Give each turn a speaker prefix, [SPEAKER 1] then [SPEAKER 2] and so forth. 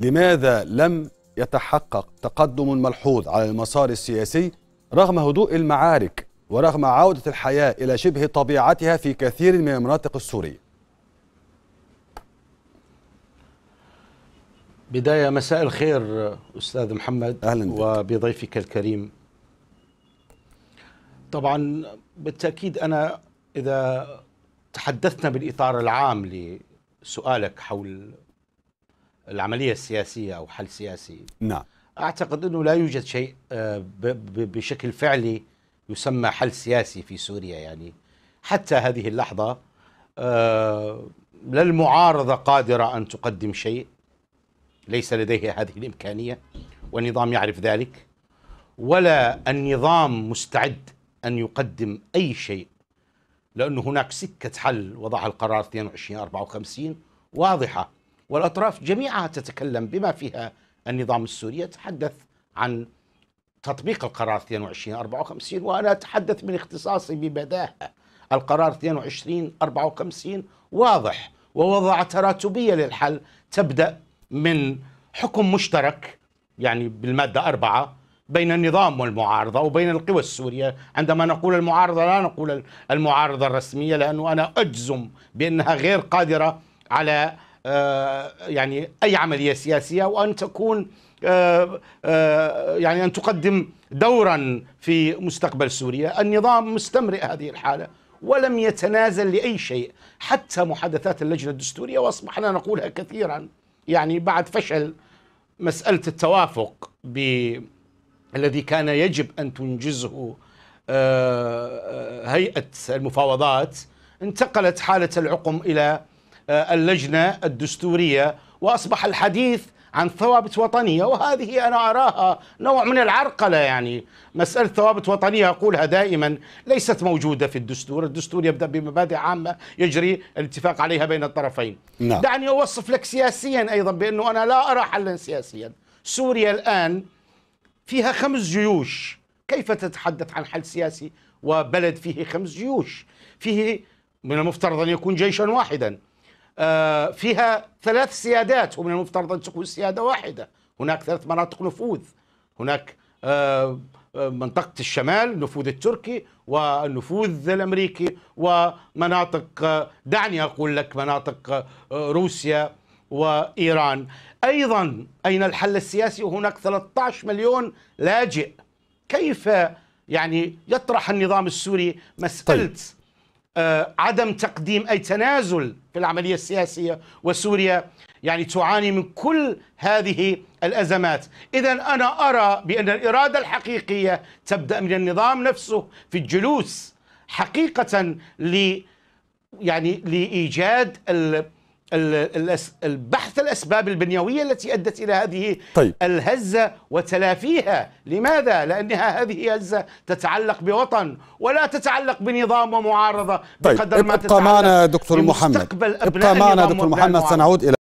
[SPEAKER 1] لماذا لم يتحقق تقدم ملحوظ على المسار السياسي رغم هدوء المعارك ورغم عودة الحياة إلى شبه طبيعتها في كثير من المناطق السورية بداية مساء الخير أستاذ محمد أهلا بك. وبضيفك الكريم طبعا بالتأكيد أنا إذا تحدثنا بالإطار العام لسؤالك حول العمليه السياسيه او حل سياسي نعم اعتقد انه لا يوجد شيء آه، بشكل فعلي يسمى حل سياسي في سوريا يعني حتى هذه اللحظه آه، لا المعارضه قادره ان تقدم شيء ليس لديها هذه الامكانيه والنظام يعرف ذلك ولا النظام مستعد ان يقدم اي شيء لانه هناك سكه حل وضعها القرار 2254 واضحه والأطراف جميعها تتكلم بما فيها النظام السوري يتحدث عن تطبيق القرار 2254 وأنا أتحدث من اختصاصي ببداهة القرار 2254 واضح ووضع تراتبية للحل تبدأ من حكم مشترك يعني بالمادة أربعة بين النظام والمعارضة وبين القوى السورية عندما نقول المعارضة لا نقول المعارضة الرسمية لأنه أنا أجزم بأنها غير قادرة على آه، يعني أي عملية سياسية وأن تكون آه، آه، يعني أن تقدم دورا في مستقبل سوريا النظام مستمرئ هذه الحالة ولم يتنازل لأي شيء حتى محادثات اللجنة الدستورية وأصبحنا نقولها كثيرا يعني بعد فشل مسألة التوافق ب... الذي كان يجب أن تنجزه هيئة المفاوضات انتقلت حالة العقم إلى آه، اللجنة الدستورية وأصبح الحديث عن ثوابت وطنية وهذه أنا أراها نوع من العرقلة يعني مسألة ثوابت وطنية أقولها دائما ليست موجودة في الدستور الدستور يبدأ بمبادئ عامة يجري الاتفاق عليها بين الطرفين نعم. دعني أوصف لك سياسيا أيضا بأنه أنا لا أرى حلا سياسيا سوريا الآن فيها خمس جيوش كيف تتحدث عن حل سياسي وبلد فيه خمس جيوش فيه من المفترض أن يكون جيشا واحدا آه، فيها ثلاث سيادات ومن المفترض أن تكون سيادة واحدة هناك ثلاث مناطق نفوذ هناك آه، آه، منطقة الشمال النفوذ التركي والنفوذ الأمريكي ومناطق دعني أقول لك مناطق روسيا وإيران أيضا أين الحل السياسي وهناك 13 مليون لاجئ كيف يعني يطرح النظام السوري مسألة طيب. آه، عدم تقديم أي تنازل في العملية السياسية وسوريا يعني تعاني من كل هذه الأزمات إذا أنا أرى بأن الإرادة الحقيقية تبدأ من النظام نفسه في الجلوس حقيقة ل يعني لإيجاد البحث الأسباب البنيوية التي أدت إلى هذه طيب. الهزة وتلافيها لماذا؟ لأنها هذه هزة تتعلق بوطن ولا تتعلق بنظام ومعارضة طيب. بقدر ما تتعلق دكتور محمد ابقى معنا دكتور محمد سنعود إلى